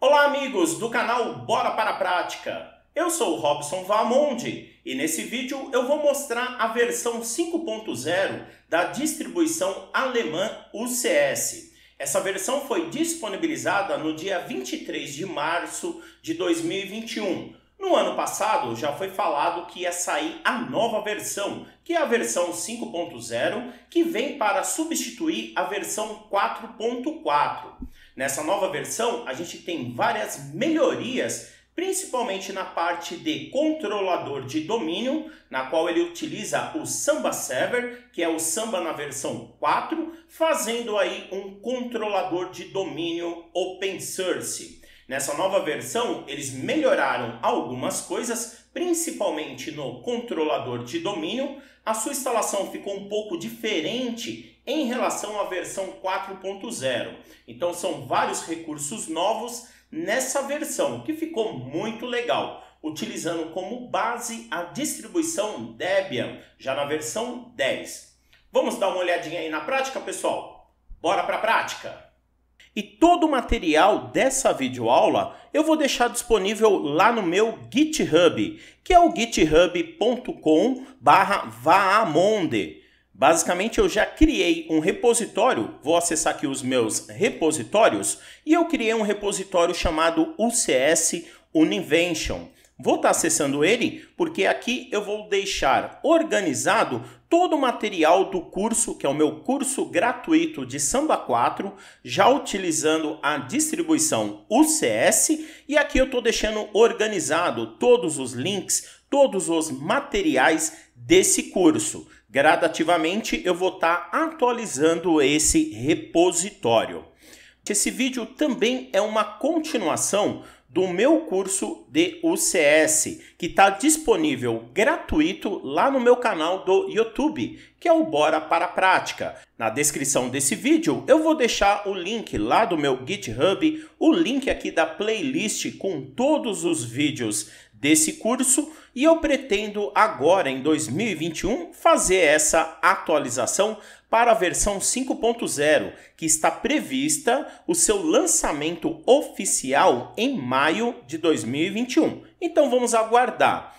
Olá, amigos do canal Bora para a Prática! Eu sou o Robson Valmonte e nesse vídeo eu vou mostrar a versão 5.0 da distribuição alemã UCS. Essa versão foi disponibilizada no dia 23 de março de 2021. No ano passado já foi falado que ia sair a nova versão, que é a versão 5.0, que vem para substituir a versão 4.4. Nessa nova versão, a gente tem várias melhorias, principalmente na parte de controlador de domínio, na qual ele utiliza o Samba Server, que é o Samba na versão 4, fazendo aí um controlador de domínio open source. Nessa nova versão, eles melhoraram algumas coisas, principalmente no controlador de domínio, a sua instalação ficou um pouco diferente em relação à versão 4.0. Então são vários recursos novos nessa versão, que ficou muito legal, utilizando como base a distribuição Debian, já na versão 10. Vamos dar uma olhadinha aí na prática, pessoal? Bora para a prática! E todo o material dessa videoaula eu vou deixar disponível lá no meu GitHub, que é o github.com vaamonde. Basicamente eu já criei um repositório, vou acessar aqui os meus repositórios, e eu criei um repositório chamado UCS Univention. Vou estar tá acessando ele porque aqui eu vou deixar organizado todo o material do curso, que é o meu curso gratuito de Samba 4, já utilizando a distribuição UCS, e aqui eu estou deixando organizado todos os links, todos os materiais desse curso. Gradativamente eu vou estar tá atualizando esse repositório. Esse vídeo também é uma continuação do meu curso de UCS, que está disponível gratuito lá no meu canal do YouTube, que é o Bora para a Prática. Na descrição desse vídeo eu vou deixar o link lá do meu GitHub, o link aqui da playlist com todos os vídeos desse curso e eu pretendo agora em 2021 fazer essa atualização para a versão 5.0, que está prevista o seu lançamento oficial em maio de 2021. Então vamos aguardar.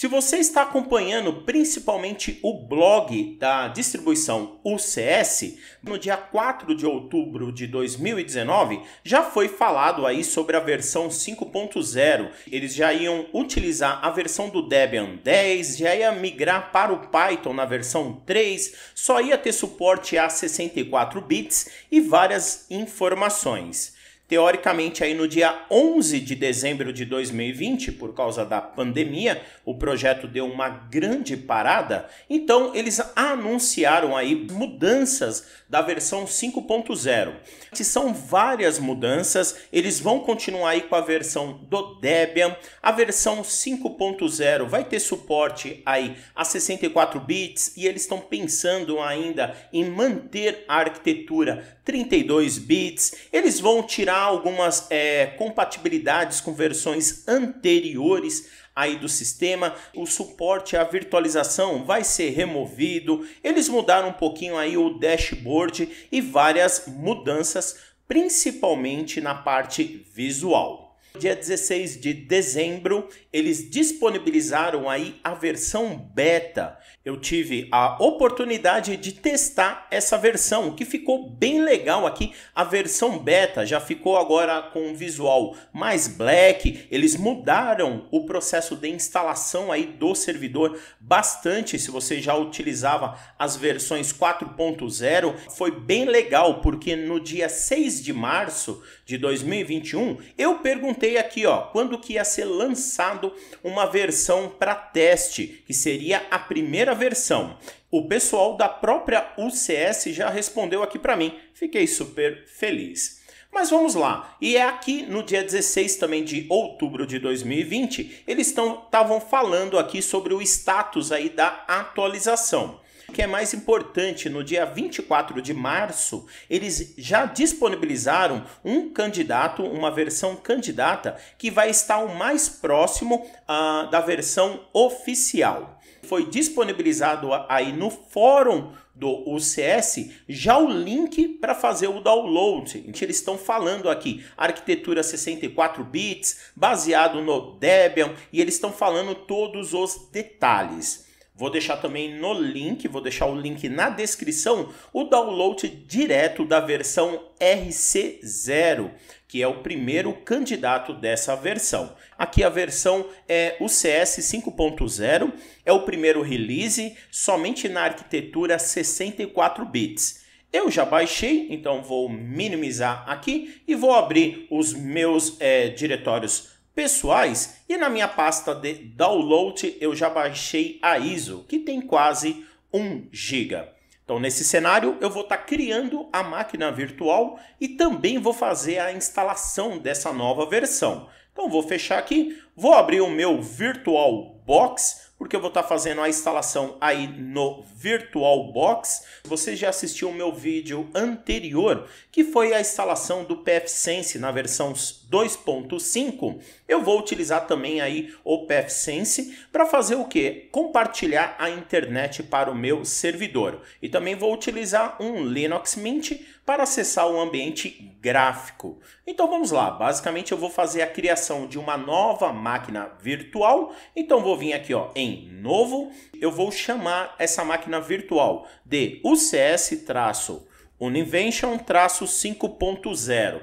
Se você está acompanhando principalmente o blog da distribuição UCS, no dia 4 de outubro de 2019 já foi falado aí sobre a versão 5.0. Eles já iam utilizar a versão do Debian 10, já ia migrar para o Python na versão 3, só ia ter suporte a 64 bits e várias informações. Teoricamente, aí no dia 11 de dezembro de 2020, por causa da pandemia, o projeto deu uma grande parada, então eles anunciaram aí mudanças da versão 5.0. Que são várias mudanças, eles vão continuar aí com a versão do Debian. A versão 5.0 vai ter suporte aí a 64 bits e eles estão pensando ainda em manter a arquitetura 32 bits. Eles vão tirar algumas é, compatibilidades com versões anteriores aí do sistema, o suporte à virtualização vai ser removido, eles mudaram um pouquinho aí o dashboard e várias mudanças, principalmente na parte visual. Dia 16 de dezembro, eles disponibilizaram aí a versão beta. Eu tive a oportunidade de testar essa versão, que ficou bem legal aqui. A versão beta já ficou agora com um visual mais black. Eles mudaram o processo de instalação aí do servidor bastante. Se você já utilizava as versões 4.0, foi bem legal, porque no dia 6 de março de 2021, eu perguntei aqui, ó, quando que ia ser lançado uma versão para teste, que seria a primeira versão. O pessoal da própria UCS já respondeu aqui para mim. Fiquei super feliz. Mas vamos lá. E é aqui no dia 16 também de outubro de 2020, eles estavam falando aqui sobre o status aí da atualização que é mais importante, no dia 24 de março, eles já disponibilizaram um candidato, uma versão candidata, que vai estar o mais próximo uh, da versão oficial. Foi disponibilizado aí no fórum do UCS já o link para fazer o download. Eles estão falando aqui arquitetura 64 bits, baseado no Debian, e eles estão falando todos os detalhes. Vou deixar também no link, vou deixar o link na descrição, o download direto da versão RC0, que é o primeiro candidato dessa versão. Aqui a versão é o CS 5.0, é o primeiro release, somente na arquitetura 64 bits. Eu já baixei, então vou minimizar aqui e vou abrir os meus é, diretórios pessoais e na minha pasta de download eu já baixei a ISO, que tem quase 1 GB. Então, nesse cenário, eu vou estar tá criando a máquina virtual e também vou fazer a instalação dessa nova versão. Então, vou fechar aqui, vou abrir o meu VirtualBox, porque eu vou estar tá fazendo a instalação aí no VirtualBox. Você já assistiu o meu vídeo anterior, que foi a instalação do PFSense na versão 2.5. Eu vou utilizar também aí o PFSense para fazer o que? Compartilhar a internet para o meu servidor. E também vou utilizar um Linux Mint para acessar o ambiente gráfico. Então vamos lá, basicamente eu vou fazer a criação de uma nova máquina virtual. Então vou vir aqui ó, em novo, eu vou chamar essa máquina virtual de UCS-Univention-5.0.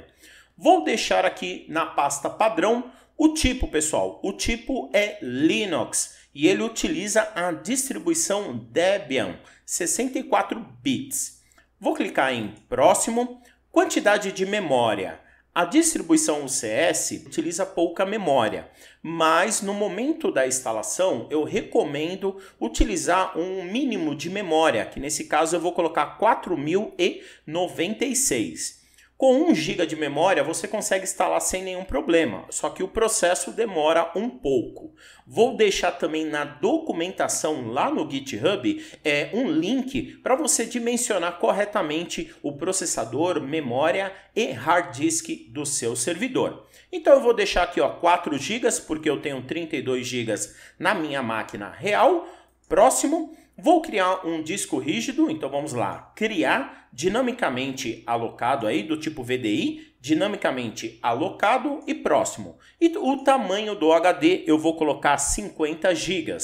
Vou deixar aqui na pasta padrão o tipo, pessoal. O tipo é Linux e ele utiliza a distribuição Debian 64 bits. Vou clicar em Próximo. Quantidade de memória. A distribuição UCS utiliza pouca memória, mas no momento da instalação eu recomendo utilizar um mínimo de memória, que nesse caso eu vou colocar 4096. Com 1 GB de memória você consegue instalar sem nenhum problema, só que o processo demora um pouco. Vou deixar também na documentação lá no GitHub é, um link para você dimensionar corretamente o processador, memória e hard disk do seu servidor. Então eu vou deixar aqui ó, 4 GB porque eu tenho 32 GB na minha máquina real. Próximo, Vou criar um disco rígido, então vamos lá. Criar dinamicamente alocado aí, do tipo VDI, dinamicamente alocado e próximo. E o tamanho do HD eu vou colocar 50 GB.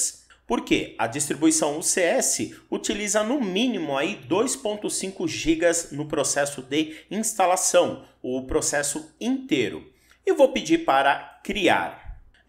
Porque a distribuição UCS utiliza no mínimo aí 2.5 GB no processo de instalação, o processo inteiro. E vou pedir para criar.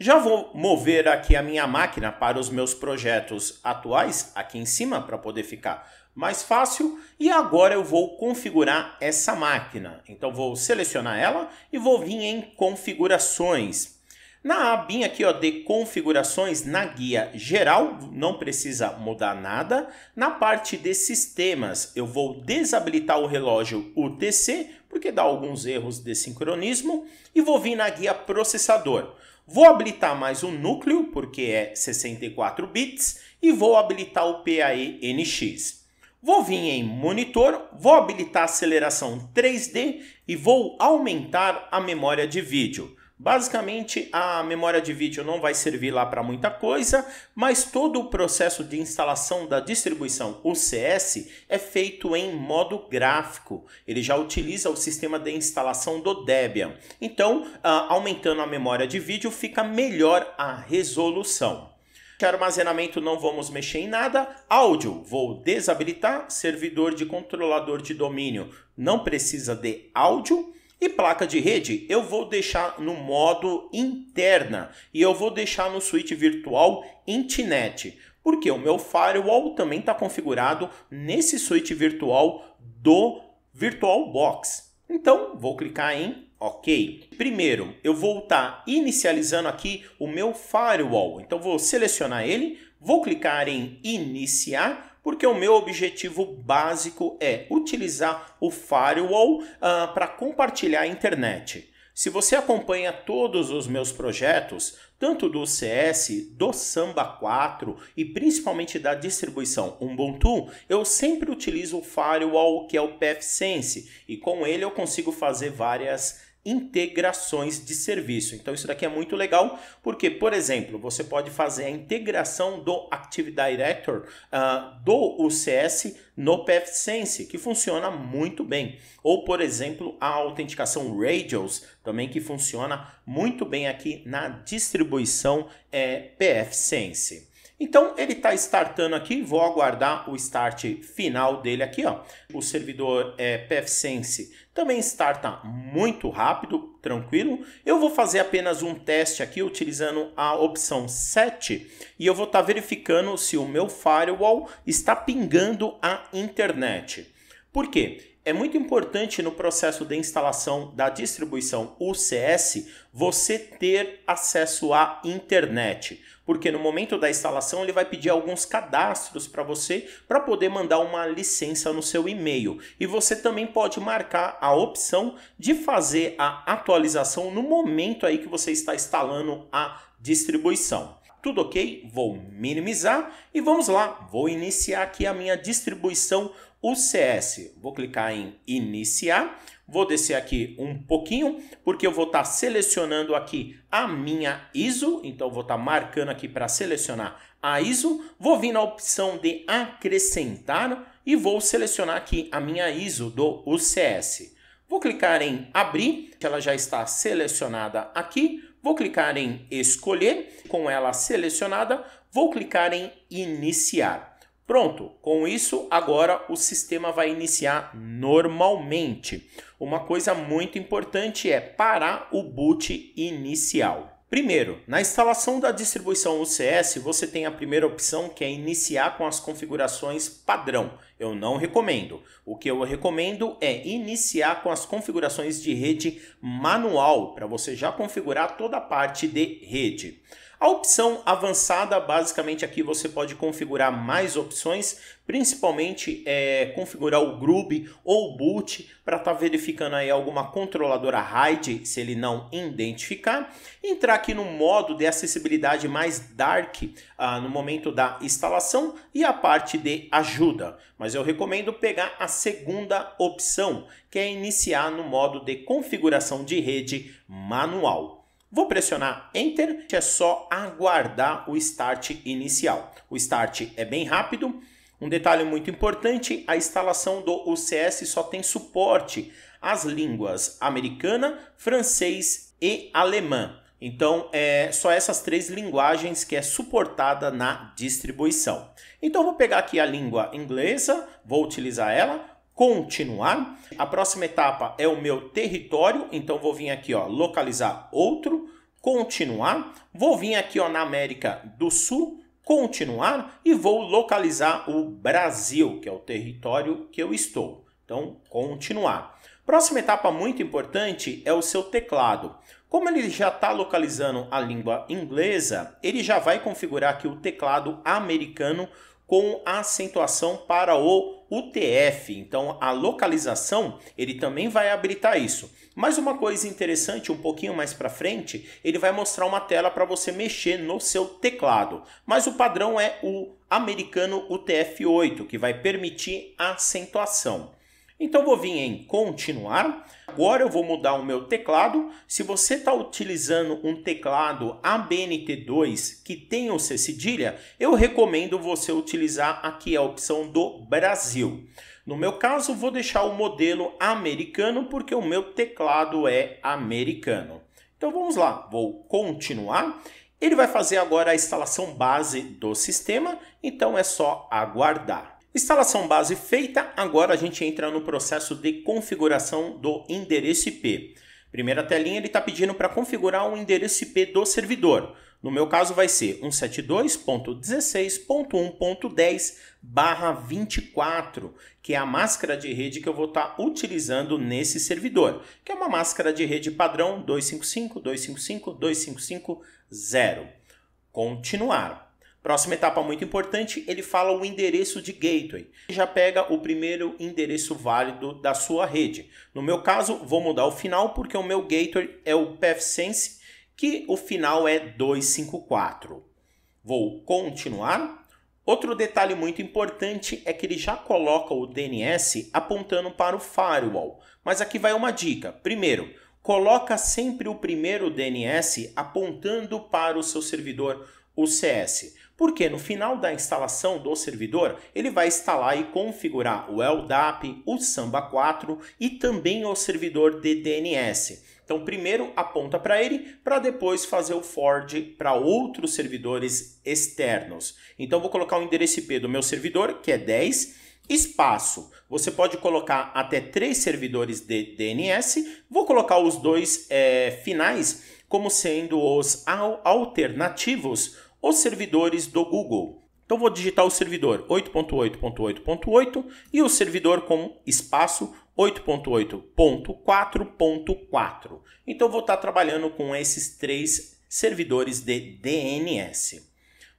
Já vou mover aqui a minha máquina para os meus projetos atuais aqui em cima para poder ficar mais fácil. E agora eu vou configurar essa máquina. Então vou selecionar ela e vou vir em configurações. Na abinha aqui ó, de configurações, na guia geral, não precisa mudar nada. Na parte de sistemas, eu vou desabilitar o relógio UTC, porque dá alguns erros de sincronismo. E vou vir na guia processador. Vou habilitar mais um núcleo, porque é 64 bits, e vou habilitar o PAE-NX. Vou vir em monitor, vou habilitar a aceleração 3D e vou aumentar a memória de vídeo. Basicamente, a memória de vídeo não vai servir lá para muita coisa, mas todo o processo de instalação da distribuição UCS é feito em modo gráfico. Ele já utiliza o sistema de instalação do Debian. Então, ah, aumentando a memória de vídeo, fica melhor a resolução. De armazenamento não vamos mexer em nada. Áudio, vou desabilitar. Servidor de controlador de domínio não precisa de áudio. E placa de rede eu vou deixar no modo interna e eu vou deixar no switch virtual Intinet, porque o meu firewall também está configurado nesse switch virtual do VirtualBox. Então vou clicar em OK. Primeiro eu vou estar tá inicializando aqui o meu firewall, então vou selecionar ele, vou clicar em iniciar porque o meu objetivo básico é utilizar o firewall uh, ah, para compartilhar a internet. Se você acompanha todos os meus projetos, tanto do CS, do Samba 4 e principalmente da distribuição Ubuntu, eu sempre utilizo o firewall que é o PFSense e com ele eu consigo fazer várias integrações de serviço. Então isso daqui é muito legal porque, por exemplo, você pode fazer a integração do Active Director uh, do UCS no PFSense, que funciona muito bem. Ou, por exemplo, a autenticação Radios, também que funciona muito bem aqui na distribuição é, eh, PFSense. Então ele está startando aqui, vou aguardar o start final dele aqui, ó. O servidor é, PFSense também starta muito rápido, tranquilo. Eu vou fazer apenas um teste aqui utilizando a opção 7 e eu vou estar tá verificando se o meu firewall está pingando a internet. Por quê? É muito importante no processo de instalação da distribuição UCS você ter acesso à internet porque no momento da instalação ele vai pedir alguns cadastros para você para poder mandar uma licença no seu e-mail. E você também pode marcar a opção de fazer a atualização no momento aí que você está instalando a distribuição. Tudo ok? Vou minimizar e vamos lá. Vou iniciar aqui a minha distribuição UCS. Vou clicar em iniciar. Vou descer aqui um pouquinho, porque eu vou estar tá selecionando aqui a minha ISO. Então, vou estar tá marcando aqui para selecionar a ISO. Vou vir na opção de acrescentar e vou selecionar aqui a minha ISO do UCS. Vou clicar em abrir, que ela já está selecionada aqui. Vou clicar em escolher, com ela selecionada, vou clicar em iniciar. Pronto, com isso agora o sistema vai iniciar normalmente. Uma coisa muito importante é parar o boot inicial. Primeiro, na instalação da distribuição UCS, você tem a primeira opção que é iniciar com as configurações padrão. Eu não recomendo. O que eu recomendo é iniciar com as configurações de rede manual, para você já configurar toda a parte de rede. A opção avançada, basicamente aqui você pode configurar mais opções, principalmente é, configurar o Groove ou o Boot para estar tá verificando aí alguma controladora RAID, se ele não identificar. Entrar aqui no modo de acessibilidade mais Dark ah, no momento da instalação e a parte de ajuda. Mas eu recomendo pegar a segunda opção, que é iniciar no modo de configuração de rede manual. Vou pressionar Enter, é só aguardar o start inicial. O start é bem rápido. Um detalhe muito importante, a instalação do UCS só tem suporte às línguas americana, francês e alemã. Então, é só essas três linguagens que é suportada na distribuição. Então, vou pegar aqui a língua inglesa, vou utilizar ela, continuar. A próxima etapa é o meu território, então vou vir aqui, ó, localizar outro, continuar. Vou vir aqui, ó, na América do Sul, continuar e vou localizar o Brasil, que é o território que eu estou. Então, continuar. Próxima etapa muito importante é o seu teclado. Como ele já está localizando a língua inglesa, ele já vai configurar aqui o teclado americano com acentuação para o UTF. Então, a localização, ele também vai habilitar isso. Mas uma coisa interessante, um pouquinho mais para frente, ele vai mostrar uma tela para você mexer no seu teclado. Mas o padrão é o americano UTF-8, que vai permitir acentuação. Então vou vir em continuar. Agora eu vou mudar o meu teclado. Se você está utilizando um teclado ABNT2 que tem o C cedilha, eu recomendo você utilizar aqui a opção do Brasil. No meu caso, vou deixar o modelo americano porque o meu teclado é americano. Então vamos lá, vou continuar. Ele vai fazer agora a instalação base do sistema, então é só aguardar. Instalação base feita, agora a gente entra no processo de configuração do endereço IP. Primeira telinha ele está pedindo para configurar o endereço IP do servidor. No meu caso vai ser 172.16.1.10 barra 24, que é a máscara de rede que eu vou estar tá utilizando nesse servidor, que é uma máscara de rede padrão 255.255.255.0. 255, 255, Continuar. Próxima etapa muito importante, ele fala o endereço de gateway. Já pega o primeiro endereço válido da sua rede. No meu caso, vou mudar o final porque o meu gateway é o PathSense, que o final é 254. Vou continuar. Outro detalhe muito importante é que ele já coloca o DNS apontando para o firewall. Mas aqui vai uma dica. Primeiro, coloca sempre o primeiro DNS apontando para o seu servidor UCS. Porque no final da instalação do servidor, ele vai instalar e configurar o LDAP, o Samba 4 e também o servidor de DNS. Então, primeiro aponta para ele, para depois fazer o forward para outros servidores externos. Então, vou colocar o endereço IP do meu servidor, que é 10, espaço. Você pode colocar até três servidores de DNS. Vou colocar os dois é, finais como sendo os alternativos os servidores do Google. Então vou digitar o servidor 8.8.8.8 e o servidor com espaço 8.8.4.4. Então vou estar trabalhando com esses três servidores de DNS.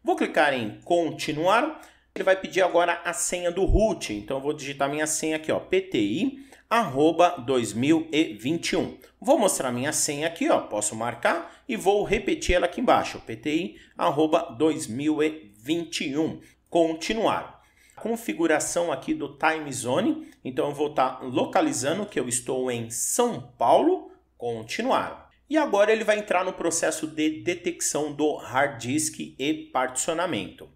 Vou clicar em continuar. Ele vai pedir agora a senha do root. Então vou digitar minha senha aqui, ó, PTI arroba 2021. Vou mostrar minha senha aqui, ó, posso marcar e vou repetir ela aqui embaixo, pti arroba 2021. Continuar. Configuração aqui do time zone, então eu vou estar tá localizando que eu estou em São Paulo, continuar. E agora ele vai entrar no processo de detecção do hard disk e particionamento.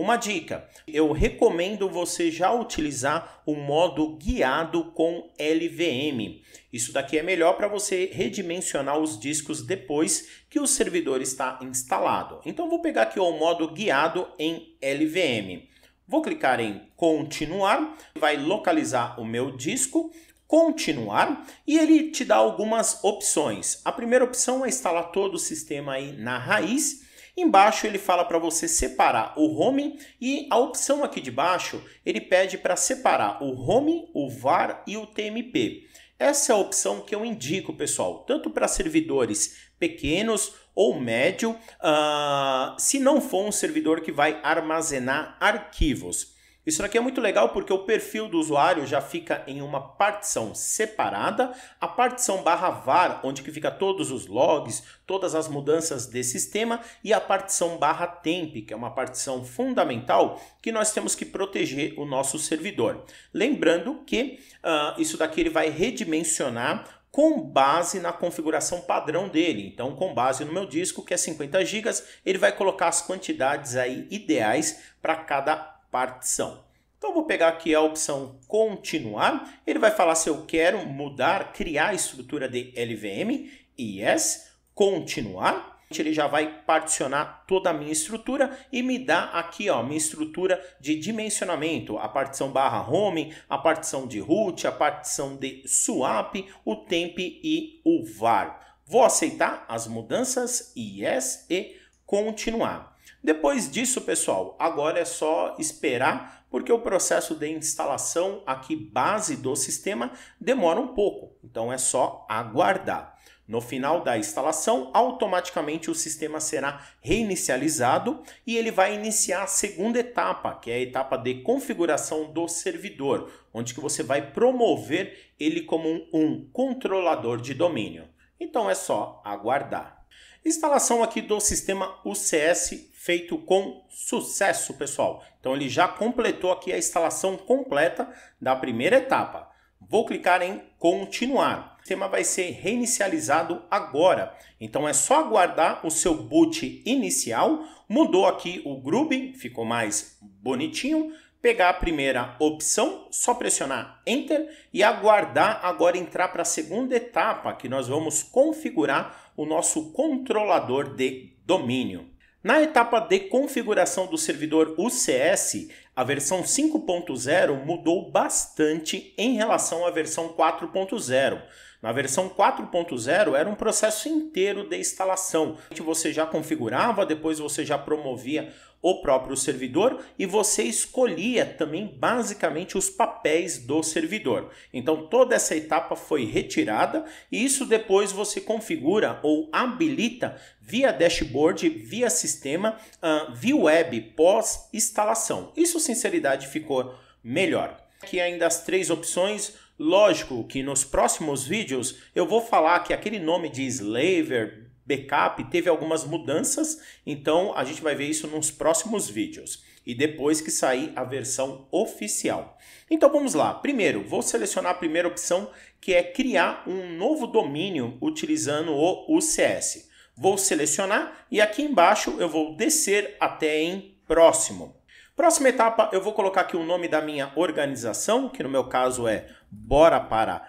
Uma dica: eu recomendo você já utilizar o modo guiado com LVM. Isso daqui é melhor para você redimensionar os discos depois que o servidor está instalado. Então vou pegar aqui o modo guiado em LVM. Vou clicar em continuar, vai localizar o meu disco, continuar e ele te dá algumas opções. A primeira opção é instalar todo o sistema aí na raiz. Embaixo ele fala para você separar o home e a opção aqui de baixo ele pede para separar o home, o var e o TMP. Essa é a opção que eu indico, pessoal, tanto para servidores pequenos ou médio, uh, se não for um servidor que vai armazenar arquivos. Isso daqui é muito legal porque o perfil do usuário já fica em uma partição separada, a partição barra var, onde que fica todos os logs, todas as mudanças de sistema, e a partição barra temp, que é uma partição fundamental que nós temos que proteger o nosso servidor. Lembrando que uh, isso daqui ele vai redimensionar com base na configuração padrão dele. Então, com base no meu disco, que é 50 GB, ele vai colocar as quantidades aí ideais para cada partição. Então, vou pegar aqui a opção continuar. Ele vai falar se eu quero mudar, criar a estrutura de LVM. Yes, continuar. Ele já vai particionar toda a minha estrutura e me dá aqui ó, minha estrutura de dimensionamento, a partição barra home, a partição de root, a partição de swap, o temp e o var. Vou aceitar as mudanças, yes, e continuar. Depois disso, pessoal, agora é só esperar, porque o processo de instalação aqui base do sistema demora um pouco, então é só aguardar. No final da instalação, automaticamente o sistema será reinicializado e ele vai iniciar a segunda etapa, que é a etapa de configuração do servidor, onde que você vai promover ele como um, um controlador de domínio. Então é só aguardar. Instalação aqui do sistema UCS feito com sucesso, pessoal. Então ele já completou aqui a instalação completa da primeira etapa. Vou clicar em continuar. O sistema vai ser reinicializado agora. Então é só aguardar o seu boot inicial. Mudou aqui o groove, ficou mais bonitinho pegar a primeira opção, só pressionar Enter e aguardar agora entrar para a segunda etapa, que nós vamos configurar o nosso controlador de domínio. Na etapa de configuração do servidor UCS, a versão 5.0 mudou bastante em relação à versão 4.0. Na versão 4.0 era um processo inteiro de instalação, que você já configurava, depois você já promovia o próprio servidor e você escolhia também basicamente os papéis do servidor. Então toda essa etapa foi retirada e isso depois você configura ou habilita via dashboard, via sistema, uh, via web pós instalação. Isso sinceridade ficou melhor. Aqui ainda as três opções Lógico que nos próximos vídeos eu vou falar que aquele nome de Slaver, backup teve algumas mudanças, então a gente vai ver isso nos próximos vídeos e depois que sair a versão oficial. Então vamos lá. Primeiro, vou selecionar a primeira opção, que é criar um novo domínio utilizando o UCS. Vou selecionar e aqui embaixo eu vou descer até em próximo. Próxima etapa, eu vou colocar aqui o nome da minha organização, que no meu caso é Bora para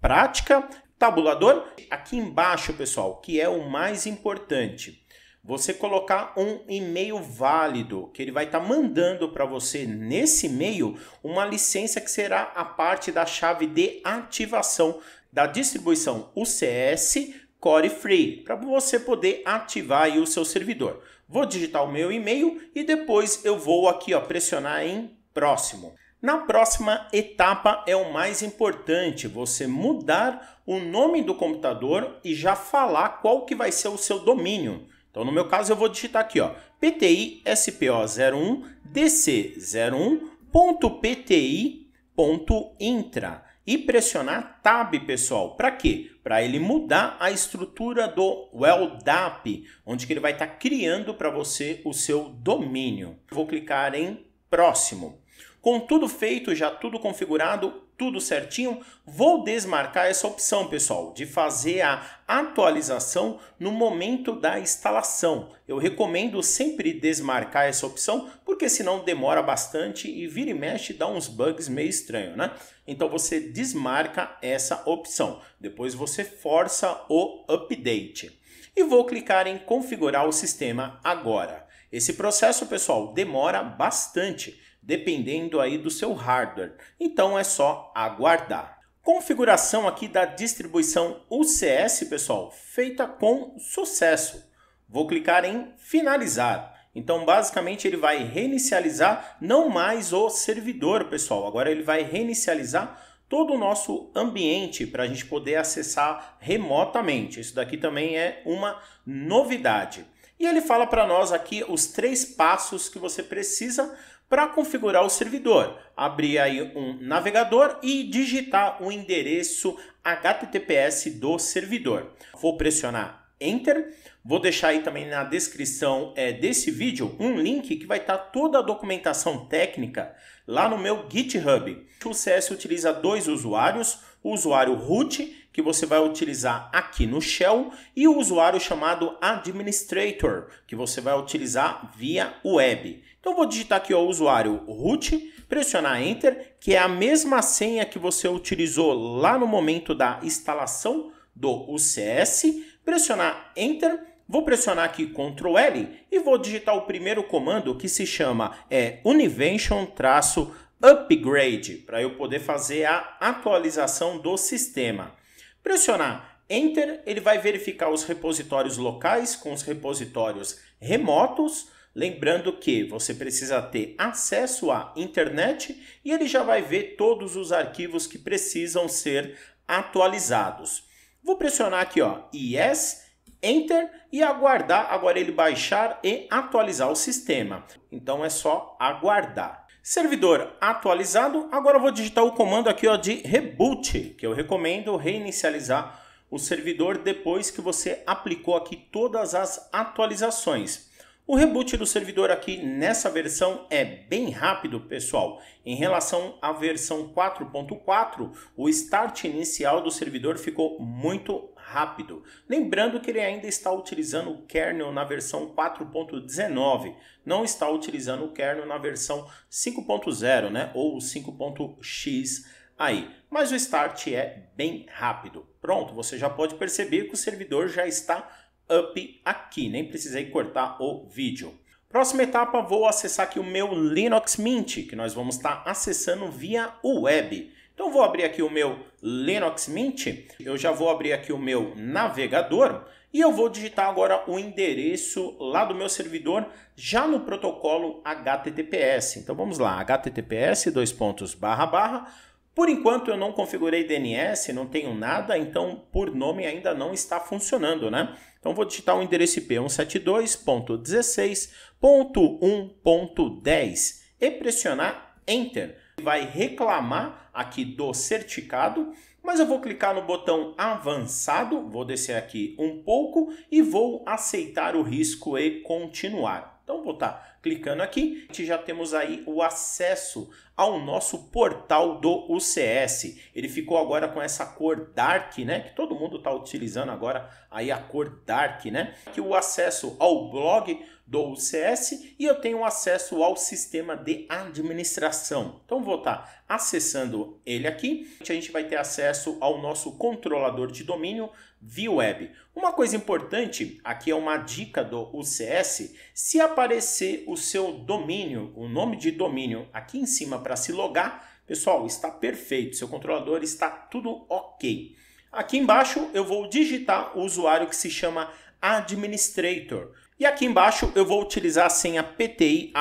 Prática, tabulador. Aqui embaixo, pessoal, que é o mais importante, você colocar um e-mail válido, que ele vai estar tá mandando para você nesse e-mail uma licença que será a parte da chave de ativação da distribuição UCS Core Free, para você poder ativar o seu servidor. Vou digitar o meu e-mail e depois eu vou aqui ó, pressionar em próximo. Na próxima etapa é o mais importante, você mudar o nome do computador e já falar qual que vai ser o seu domínio. Então, no meu caso, eu vou digitar aqui, ó, PTI SPO01 DC01.pti.intra e pressionar Tab, pessoal. Para quê? para ele mudar a estrutura do WellDAP, onde que ele vai estar tá criando para você o seu domínio. Vou clicar em próximo. Com tudo feito, já tudo configurado, tudo certinho, vou desmarcar essa opção, pessoal, de fazer a atualização no momento da instalação. Eu recomendo sempre desmarcar essa opção, porque senão demora bastante e vira e mexe dá uns bugs meio estranho, né? Então você desmarca essa opção. Depois você força o update. E vou clicar em configurar o sistema agora. Esse processo, pessoal, demora bastante dependendo aí do seu hardware. Então é só aguardar. Configuração aqui da distribuição UCS, pessoal, feita com sucesso. Vou clicar em finalizar. Então, basicamente, ele vai reinicializar não mais o servidor, pessoal. Agora ele vai reinicializar todo o nosso ambiente para a gente poder acessar remotamente. Isso daqui também é uma novidade. E ele fala para nós aqui os três passos que você precisa para configurar o servidor, abrir aí um navegador e digitar o endereço HTTPS do servidor. Vou pressionar Enter. Vou deixar aí também na descrição é, desse vídeo um link que vai estar tá toda a documentação técnica lá no meu GitHub. O CS utiliza dois usuários, o usuário root, que você vai utilizar aqui no shell, e o usuário chamado administrator, que você vai utilizar via web. Então vou digitar aqui ó, o usuário root, pressionar enter, que é a mesma senha que você utilizou lá no momento da instalação do UCS, pressionar enter, vou pressionar aqui ctrl L e vou digitar o primeiro comando que se chama é, univention upgrade, para eu poder fazer a atualização do sistema. Pressionar enter, ele vai verificar os repositórios locais com os repositórios remotos, Lembrando que você precisa ter acesso à internet e ele já vai ver todos os arquivos que precisam ser atualizados. Vou pressionar aqui ó, Yes, Enter e aguardar agora ele baixar e atualizar o sistema. Então é só aguardar. Servidor atualizado, agora vou digitar o comando aqui ó, de reboot, que eu recomendo reinicializar o servidor depois que você aplicou aqui todas as atualizações. O reboot do servidor aqui nessa versão é bem rápido, pessoal. Em relação à versão 4.4, o start inicial do servidor ficou muito rápido. Lembrando que ele ainda está utilizando o kernel na versão 4.19, não está utilizando o kernel na versão 5.0, né, ou 5.x aí. Mas o start é bem rápido. Pronto, você já pode perceber que o servidor já está up aqui, nem precisei cortar o vídeo. Próxima etapa, vou acessar aqui o meu Linux Mint, que nós vamos estar acessando via web. Então vou abrir aqui o meu Linux Mint, eu já vou abrir aqui o meu navegador e eu vou digitar agora o endereço lá do meu servidor já no protocolo HTTPS. Então vamos lá, https dois pontos barra barra por enquanto eu não configurei DNS, não tenho nada, então por nome ainda não está funcionando, né? Então vou digitar o endereço IP 172.16.1.10 e pressionar Enter. Vai reclamar aqui do certificado mas eu vou clicar no botão avançado, vou descer aqui um pouco e vou aceitar o risco e continuar. Então vou estar tá clicando aqui, já temos aí o acesso ao nosso portal do UCS. Ele ficou agora com essa cor dark, né? Que todo mundo está utilizando agora aí a cor dark, né? Que o acesso ao blog do UCS e eu tenho acesso ao sistema de administração. Então vou estar tá acessando ele aqui. A gente vai ter acesso ao nosso controlador de domínio via web. Uma coisa importante, aqui é uma dica do UCS, se aparecer o seu domínio, o nome de domínio aqui em cima para se logar, pessoal, está perfeito, seu controlador está tudo ok. Aqui embaixo eu vou digitar o usuário que se chama administrator. E aqui embaixo eu vou utilizar a senha PTI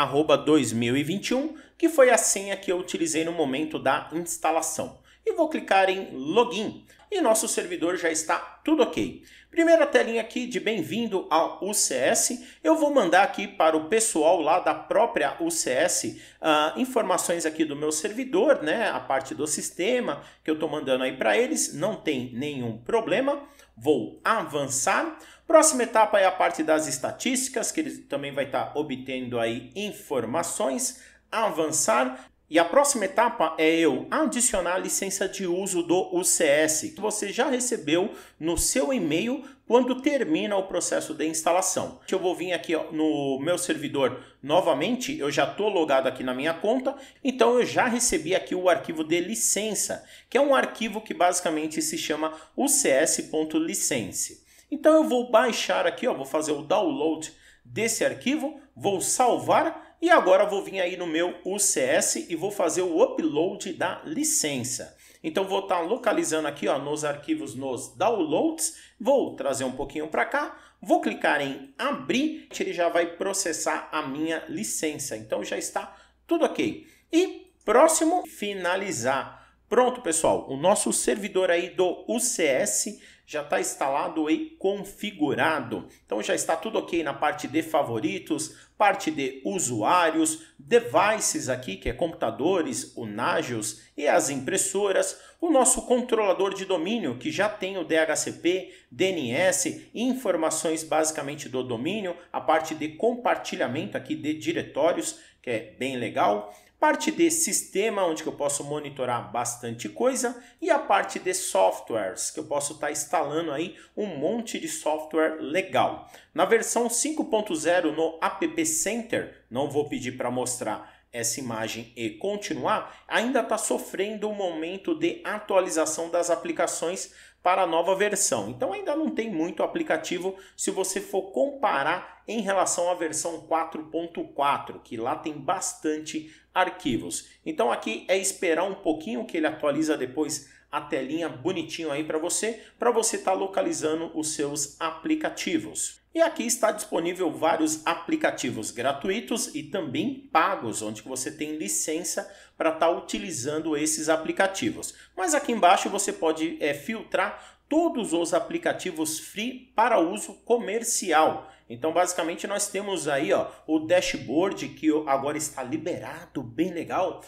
2021, que foi a senha que eu utilizei no momento da instalação e vou clicar em Login. E nosso servidor já está tudo ok. Primeira telinha aqui de bem-vindo ao UCS. Eu vou mandar aqui para o pessoal lá da própria UCS uh, ah, informações aqui do meu servidor, né? A parte do sistema que eu estou mandando aí para eles. Não tem nenhum problema. Vou avançar. Próxima etapa é a parte das estatísticas, que ele também vai estar tá obtendo aí informações avançar. E a próxima etapa é eu adicionar a licença de uso do UCS que você já recebeu no seu e-mail quando termina o processo de instalação. Eu vou vir aqui ó, no meu servidor novamente, eu já estou logado aqui na minha conta, então eu já recebi aqui o arquivo de licença, que é um arquivo que basicamente se chama ucs.license. Então eu vou baixar aqui, ó, vou fazer o download desse arquivo, vou salvar e agora vou vir aí no meu UCS e vou fazer o upload da licença. Então vou estar tá localizando aqui ó, nos arquivos nos downloads, vou trazer um pouquinho para cá, vou clicar em abrir, ele já vai processar a minha licença. Então já está tudo ok. E próximo, finalizar. Pronto, pessoal, o nosso servidor aí do UCS já está instalado e configurado. Então já está tudo ok na parte de favoritos, parte de usuários, devices aqui, que é computadores, o Nagios e as impressoras, o nosso controlador de domínio, que já tem o DHCP, DNS, informações basicamente do domínio, a parte de compartilhamento aqui de diretórios, que é bem legal parte de sistema, onde eu posso monitorar bastante coisa, e a parte de softwares, que eu posso estar tá instalando aí um monte de software legal. Na versão 5.0 no App Center, não vou pedir para mostrar essa imagem e continuar, ainda está sofrendo um momento de atualização das aplicações para a nova versão. Então ainda não tem muito aplicativo se você for comparar em relação à versão 4.4, que lá tem bastante arquivos. Então aqui é esperar um pouquinho que ele atualiza depois a telinha bonitinho aí para você, para você estar tá localizando os seus aplicativos. E aqui está disponível vários aplicativos gratuitos e também pagos, onde você tem licença para estar tá utilizando esses aplicativos. Mas aqui embaixo você pode é, filtrar todos os aplicativos free para uso comercial. Então, basicamente, nós temos aí ó, o dashboard que agora está liberado, bem legal.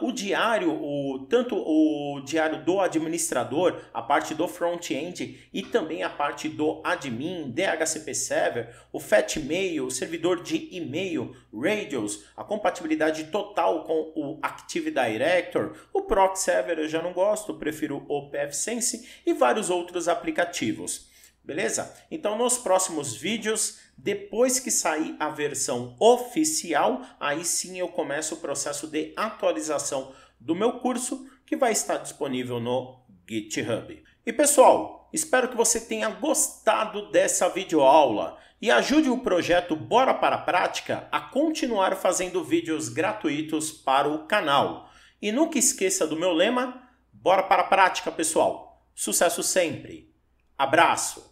Uh, o diário, o, tanto o diário do administrador, a parte do front-end e também a parte do admin, DHCP Server, o Fatmail, o servidor de e-mail, Radios, a compatibilidade total com o Active Director, o proxy Server eu já não gosto, prefiro o PFSense e vários outros aplicativos. Beleza? Então, nos próximos vídeos, depois que sair a versão oficial, aí sim eu começo o processo de atualização do meu curso, que vai estar disponível no GitHub. E pessoal, espero que você tenha gostado dessa videoaula e ajude o projeto Bora para a Prática a continuar fazendo vídeos gratuitos para o canal. E nunca esqueça do meu lema, Bora para a Prática, pessoal! Sucesso sempre! Abraço!